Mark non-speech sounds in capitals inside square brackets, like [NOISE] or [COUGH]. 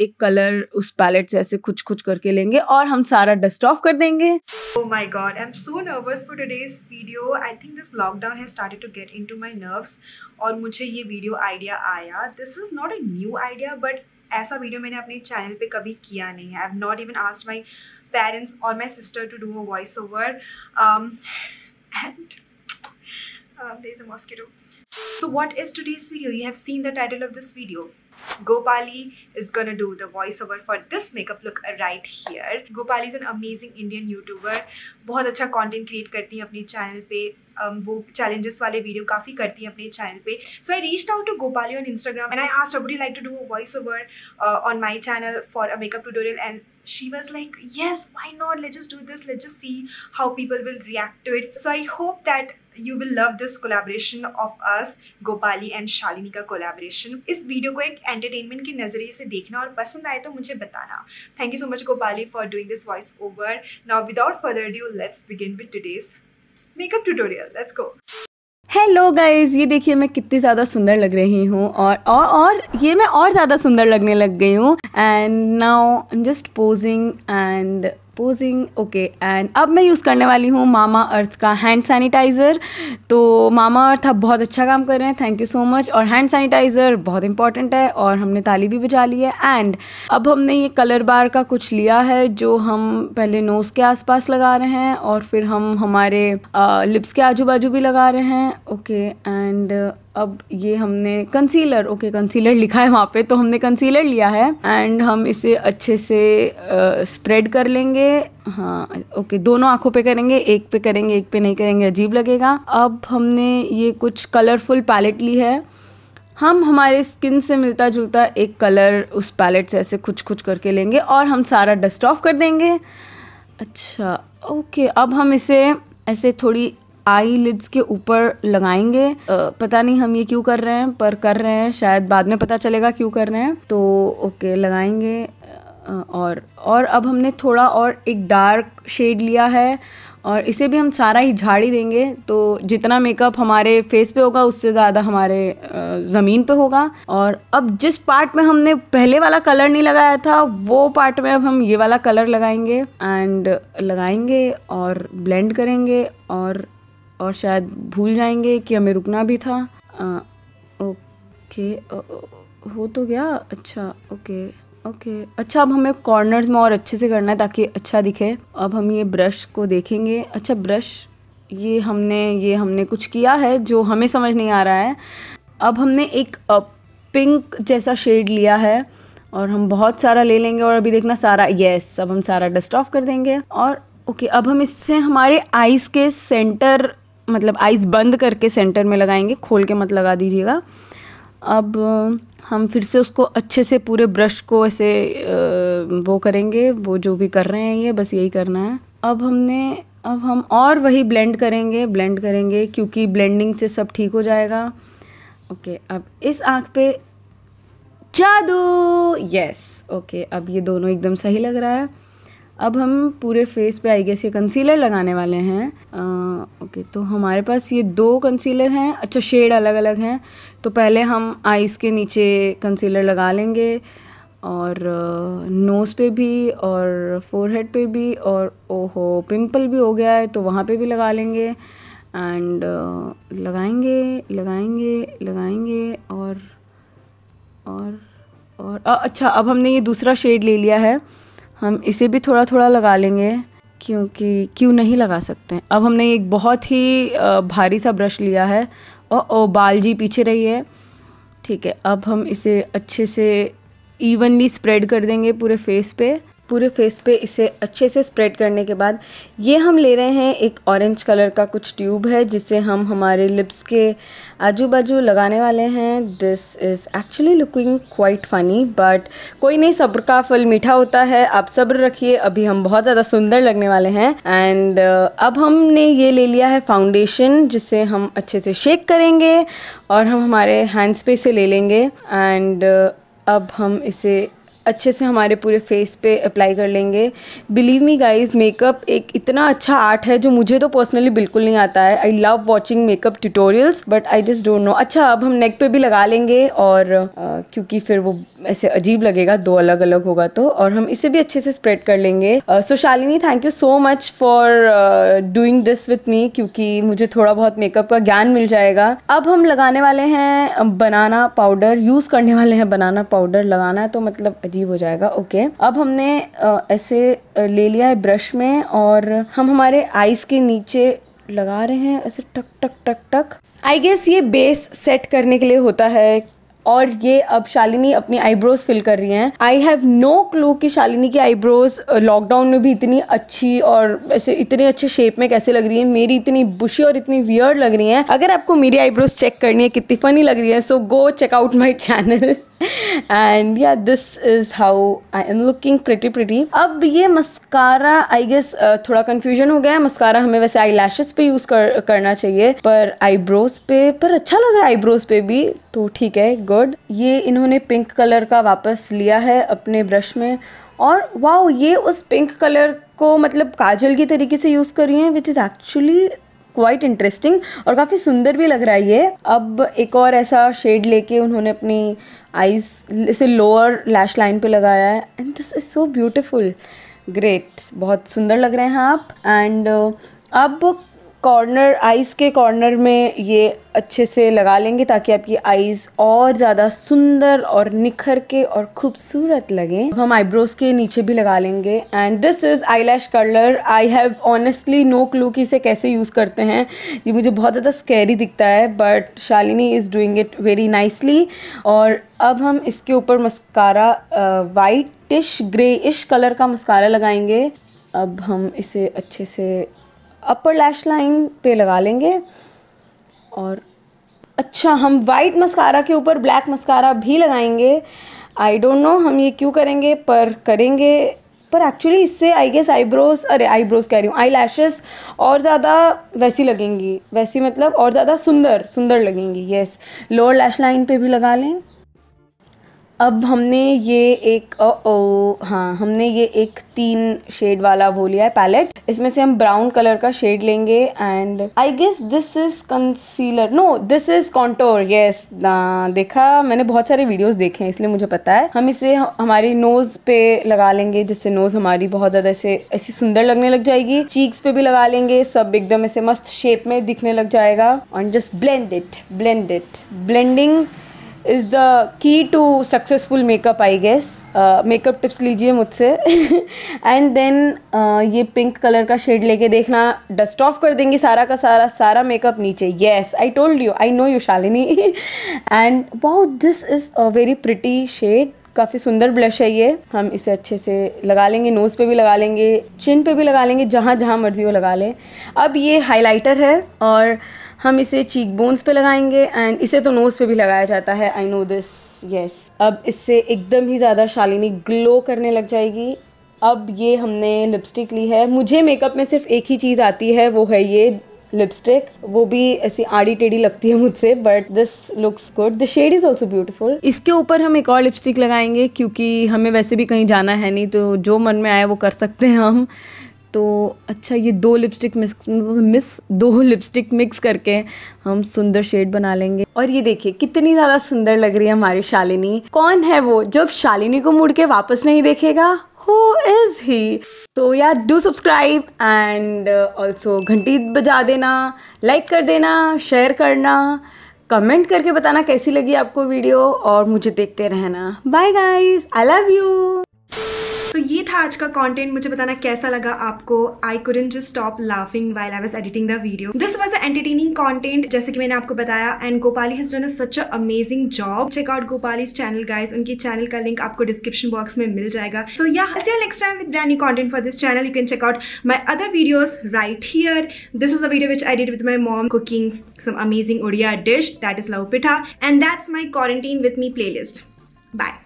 एक कलर उस पैलेट से ऐसे कुछ कुछ करके लेंगे और हम सारा डस्ट ऑफ कर देंगे oh my god I am so nervous for todays video I think this lockdown has started to get into my nerves और मुझे ये वीडियो आइडिया आया this is not a new idea but ऐसा video मैंने अपने channel पे कभी किया नहीं है I have not even asked my parents और my sister to do a voice over and uh, there's a mosquito so what is today's video you have seen the title of this video Gopali is gonna do the voiceover for this makeup look right here. Gopali is an amazing Indian YouTuber. बहुत अच्छा content create करती है अपने channel पे um, वो challenges वाले video काफ़ी करती है अपने channel पे So I reached out to Gopali on Instagram and I asked her would you like to do a voiceover uh, on my channel for a makeup tutorial and she was like yes why not let's just do this let's just see how people will react to it so i hope that you will love this collaboration of us Gopali and Shalini का collaboration इस video को एक entertainment के नज़रिए से देखना और पसंद आए तो मुझे बताना thank you so much Gopali for doing this voice over now without further due let's begin with today's makeup tutorial let's go hello guys ये देखिए मैं कितनी ज़्यादा सुंदर लग रही हूँ और और और ये मैं और ज़्यादा सुंदर लगने लग गई हूँ and now I am just posing and posing okay and अब मैं यूज़ करने वाली हूँ मामा अर्थ का हैंड सैनिटाइज़र तो मामा अर्थ आप बहुत अच्छा काम कर रहे हैं थैंक यू सो मच और हैंड सैनिटाइज़र बहुत इंपॉर्टेंट है और हमने ताली भी बजा ली है एंड अब हमने ये कलर बार का कुछ लिया है जो हम पहले नोज़ के आसपास लगा रहे हैं और फिर हम हमारे लिप्स uh, के आजू बाजू भी लगा रहे हैं ओके एंड अब ये हमने कंसीलर ओके कंसीलर लिखा है वहाँ पे तो हमने कंसीलर लिया है एंड हम इसे अच्छे से स्प्रेड uh, कर लेंगे हाँ ओके दोनों आँखों पे करेंगे एक पे करेंगे एक पे नहीं करेंगे अजीब लगेगा अब हमने ये कुछ कलरफुल पैलेट ली है हम हमारे स्किन से मिलता जुलता एक कलर उस पैलेट से ऐसे कुछ कुछ करके लेंगे और हम सारा डस्ट ऑफ कर देंगे अच्छा ओके अब हम इसे ऐसे थोड़ी आई लिड्स के ऊपर लगाएंगे आ, पता नहीं हम ये क्यों कर रहे हैं पर कर रहे हैं शायद बाद में पता चलेगा क्यों कर रहे हैं तो ओके लगाएंगे और और अब हमने थोड़ा और एक डार्क शेड लिया है और इसे भी हम सारा ही झाड़ी देंगे तो जितना मेकअप हमारे फेस पे होगा उससे ज़्यादा हमारे ज़मीन पे होगा और अब जिस पार्ट में हमने पहले वाला कलर नहीं लगाया था वो पार्ट में अब हम ये वाला कलर लगाएंगे एंड लगाएंगे और ब्लेंड करेंगे और और शायद भूल जाएंगे कि हमें रुकना भी था आ, ओके ओ, हो तो गया अच्छा ओके ओके अच्छा अब हमें कॉर्नर्स में और अच्छे से करना है ताकि अच्छा दिखे अब हम ये ब्रश को देखेंगे अच्छा ब्रश ये हमने ये हमने कुछ किया है जो हमें समझ नहीं आ रहा है अब हमने एक पिंक जैसा शेड लिया है और हम बहुत सारा ले लेंगे और अभी देखना सारा येस अब हम सारा डस्ट ऑफ कर देंगे और ओके अब हम इससे हमारे आइज़ के सेंटर मतलब आइज़ बंद करके सेंटर में लगाएंगे खोल के मत लगा दीजिएगा अब हम फिर से उसको अच्छे से पूरे ब्रश को ऐसे वो करेंगे वो जो भी कर रहे हैं ये बस यही करना है अब हमने अब हम और वही ब्लेंड करेंगे ब्लेंड करेंगे क्योंकि ब्लेंडिंग से सब ठीक हो जाएगा ओके अब इस आँख पे जादू यस ओके अब ये दोनों एकदम सही लग रहा है अब हम पूरे फेस पे आई गेस ये कंसीलर लगाने वाले हैं आ, ओके तो हमारे पास ये दो कंसीलर हैं अच्छा शेड अलग अलग हैं तो पहले हम आइज़ के नीचे कंसीलर लगा लेंगे और नोज़ पे भी और फोरहेड पे भी और ओहो पिंपल भी हो गया है तो वहाँ पे भी लगा लेंगे एंड लगाएंगे लगाएंगे लगाएंगे और और और आ, अच्छा अब हमने ये दूसरा शेड ले लिया है हम इसे भी थोड़ा थोड़ा लगा लेंगे क्योंकि क्यों नहीं लगा सकते अब हमने एक बहुत ही भारी सा ब्रश लिया है और ओ बाल जी पीछे रही है ठीक है अब हम इसे अच्छे से इवनली स्प्रेड कर देंगे पूरे फेस पे पूरे फेस पे इसे अच्छे से स्प्रेड करने के बाद ये हम ले रहे हैं एक ऑरेंज कलर का कुछ ट्यूब है जिसे हम हमारे लिप्स के आजू बाजू लगाने वाले हैं this is actually looking quite funny but कोई नहीं सब्र का फल मीठा होता है आप सब्र रखिए अभी हम बहुत ज़्यादा सुंदर लगने वाले हैं एंड uh, अब हमने ये ले लिया है फाउंडेशन जिसे हम अच्छे से शेक करेंगे और हम हमारे हैंड्स पे इसे ले लेंगे एंड uh, अब हम इसे अच्छे से हमारे पूरे फेस पे अप्लाई कर लेंगे बिलीव मी गाइस मेकअप एक इतना अच्छा आर्ट है जो मुझे तो पर्सनली बिल्कुल नहीं आता है I love watching makeup tutorials but I just don't know अच्छा अब हम नेक पे भी लगा लेंगे और uh, क्योंकि फिर वो ऐसे अजीब लगेगा दो अलग अलग होगा तो और हम इसे भी अच्छे से स्प्रेड कर लेंगे so Shalini thank you so much for doing this with me क्योंकि मुझे थोड़ा बहुत मेकअप का ज्ञान मिल जाएगा अब हम लगाने वाले हैं बनाना पाउडर यूज़ करने वाले हैं बनाना पाउडर लगाना है तो मतलब अजीब हो जाएगा ओके अब हमने uh, ऐसे ले लिया है ब्रश में और हम हमारे आईज के नीचे लगा रहे हैं ऐसे टक टक टक टक आई गेस ये बेस सेट करने के लिए होता है और ये अब शालिनी अपनी आईब्रोज फिल कर रही हैं आई हैव नो क्लू कि शालिनी की आईब्रोज लॉकडाउन में भी इतनी अच्छी और ऐसे इतने अच्छे शेप में कैसे लग रही है मेरी इतनी बुशी और इतनी वियर्ड लग रही हैं अगर आपको मेरी आईब्रोज चेक करनी है कितनी फनी लग रही है so go check out my channel and yeah this is how I am looking pretty pretty अब ये मस्कारा आई गेस थोड़ा कंफ्यूजन हो गया है मस्कारा हमें वैसे आई लैशेस पे यूज़ कर, करना चाहिए पर आईब्रोज पे पर अच्छा लग रहा है आईब्रोज पे भी तो ठीक है गुड ये इन्होंने पिंक कलर का वापस लिया है अपने ब्रश में और वाओ ये उस पिंक कलर को मतलब काजल की तरीके से यूज़ कर रही हैं which is actually quite interesting और काफ़ी सुंदर भी लग रहा है ये अब एक और ऐसा शेड लेके उन्होंने अपनी आईज इसे लोअर लैश लाइन पे लगाया है and this is so beautiful great बहुत सुंदर लग रहे हैं आप एंड uh, अब कॉर्नर आइज़ के कॉर्नर में ये अच्छे से लगा लेंगे ताकि आपकी आइज़ और ज़्यादा सुंदर और निखर के और खूबसूरत लगे हम आईब्रोज़ के नीचे भी लगा लेंगे and this is eye lash colour I have honestly no clue कि इसे कैसे यूज़ करते हैं ये मुझे बहुत ज़्यादा स्कैरी दिखता है but Shalini is doing it very nicely और अब हम इसके ऊपर मस्कारा वाइटिश ग्रेइश कलर का मस्कारा लगाएंगे अब हम इसे अच्छे से अपर लैश लाइन पे लगा लेंगे और अच्छा हम वाइट मस्कारा के ऊपर ब्लैक मस्कारा भी लगाएंगे आई डोंट नो हम ये क्यों करेंगे पर करेंगे पर एक्चुअली इससे आई गेस आईब्रोज अरे आईब्रोज कह रही हूँ आई लैशेस और ज़्यादा वैसी लगेंगी वैसी मतलब और ज़्यादा सुंदर सुंदर लगेंगी येस लोअर लैश लाइन पे भी लगा लें अब हमने ये एक ओ, ओ हाँ हमने ये एक तीन शेड वाला वो लिया है पैलेट इसमें से हम ब्राउन कलर का शेड लेंगे and I guess this is concealer no this is contour yes देखा मैंने बहुत सारे वीडियोस देखे हैं इसलिए मुझे पता है हम इसे हमारी नोज पे लगा लेंगे जिससे नोज हमारी बहुत ज्यादा ऐसे ऐसी सुंदर लगने लग जाएगी चीक्स पे भी लगा लेंगे सब एकदम ऐसे मस्त शेप में दिखने लग जाएगा and just blend it blend it blending is the key to successful makeup I guess makeup tips लीजिए मुझसे एंड [LAUGHS] देन uh, ये पिंक कलर का शेड लेके देखना डस्ट ऑफ कर देंगे सारा का सारा सारा मेकअप नीचे yes I told you I know you Shalini and बहुत this is a very pretty shade काफ़ी सुंदर ब्लश है ये हम इसे अच्छे से लगा लेंगे नोज़ पे भी लगा लेंगे चिन पे भी लगा लेंगे जहाँ जहाँ मर्जी वो लगा लें अब ये हाइलाइटर है और हम इसे चीक बोन्स पे लगाएंगे एंड इसे तो नोज़ पे भी लगाया जाता है आई नो दिस येस अब इससे एकदम ही ज़्यादा शालिनी ग्लो करने लग जाएगी अब ये हमने लिपस्टिक ली है मुझे मेकअप में सिर्फ एक ही चीज़ आती है वो है ये लिपस्टिक वो भी ऐसी आड़ी टेढ़ी लगती है मुझसे but this looks good the shade is also beautiful इसके ऊपर हम एक और लिपस्टिक लगाएंगे क्योंकि हमें वैसे भी कहीं जाना है नहीं तो जो मन में आया वो कर सकते हैं हम तो अच्छा ये दो लिपस्टिक मिक्स मिस दो लिपस्टिक [LAUGHS] मिक्स करके हम सुंदर शेड बना लेंगे और ये देखिए कितनी ज़्यादा सुंदर लग रही है हमारी शालिनी कौन है वो जब शालिनी को मुड़ के वापस नहीं देखेगा हु इज ही सो या डू सब्सक्राइब एंड ऑल्सो घंटी बजा देना लाइक कर देना शेयर करना कमेंट करके बताना कैसी लगी आपको वीडियो और मुझे देखते रहना bye guys I love you तो ये था आज का कंटेंट मुझे बताना कैसा लगा आपको I couldn't just stop laughing while I was editing the video this was entertaining content जैसे कि मैंने आपको बताया and Gopali has done such amazing job check out Gopali channel guys उनकी चैनल का लिंक आपको डिस्क्रिप्शन बॉक्स में मिल जाएगा so yeah next time with brand content for this channel you can check out my other videos right here this is a video which I did with my mom cooking some amazing Odia dish that is love pitha and that's my quarantine with me playlist bye